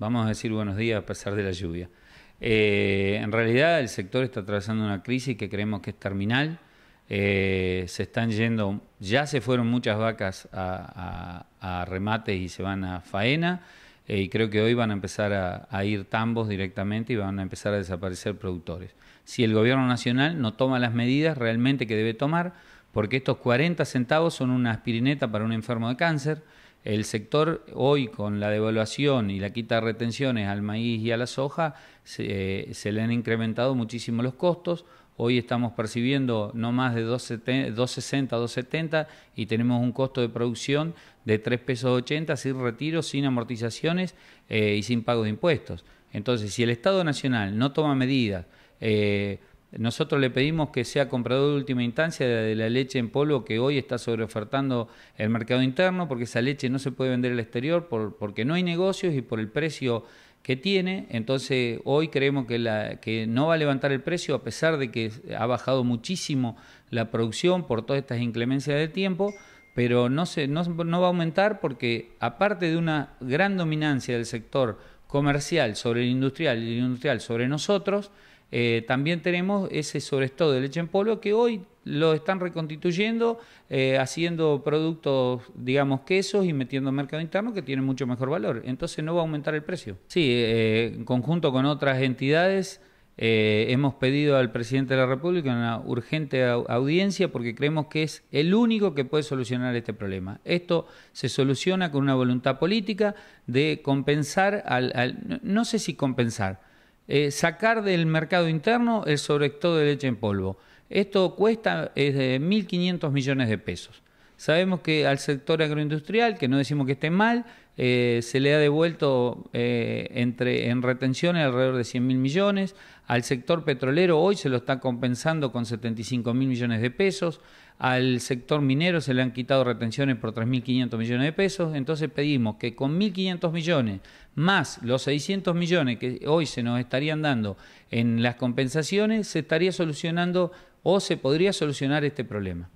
vamos a decir buenos días a pesar de la lluvia. Eh, en realidad el sector está atravesando una crisis que creemos que es terminal. Eh, se están yendo, ya se fueron muchas vacas a, remates y se van a faena eh, y creo que hoy van a empezar a, a, ir tambos directamente y van a empezar a desaparecer productores. Si el gobierno nacional no toma las medidas realmente que debe tomar, porque estos 40 centavos son una aspirineta para un enfermo de cáncer, el sector hoy con la devaluación y la quita de retenciones al maíz y a la soja se, eh, le han incrementado muchísimo los costos. Hoy estamos percibiendo no más de 260, 270 y tenemos un costo de producción de 3 pesos 80 sin retiros, sin amortizaciones eh, y sin pagos de impuestos. Entonces, si el Estado Nacional no toma medidas, eh, nosotros le pedimos que sea comprador de última instancia de la leche en polvo que hoy está sobreofertando el mercado interno, porque esa leche no se puede vender al exterior porque no hay negocios y por el precio que tiene. Entonces hoy creemos que, la, que no va a levantar el precio a pesar de que ha bajado muchísimo la producción por todas estas inclemencias de tiempo, pero no, se, no va a aumentar porque aparte de una gran dominancia del sector comercial sobre el industrial y el industrial sobre nosotros, eh, también tenemos ese todo de leche en polvo que hoy lo están reconstituyendo, eh, haciendo productos, digamos, quesos y metiendo en mercado interno que tiene mucho mejor valor. Entonces no va a aumentar el precio. Sí, eh, en conjunto con otras entidades. hemos pedido al presidente de la República una urgente audiencia porque creemos que es el único que puede solucionar este problema. Esto se soluciona con una voluntad política de compensar, al no sé si compensar, eh, sacar del mercado interno el todo de leche en polvo. Esto cuesta de 1.500 millones de pesos. Sabemos que al sector agroindustrial, que no decimos que esté mal, eh, se le ha devuelto eh, entre, en retenciones alrededor de 100 mil millones. Al sector petrolero hoy se lo está compensando con 75 mil millones de pesos. Al sector minero se le han quitado retenciones por 3.500 millones de pesos. Entonces pedimos que con 1.500 millones más los 600 millones que hoy se nos estarían dando en las compensaciones, se estaría solucionando o se podría solucionar este problema.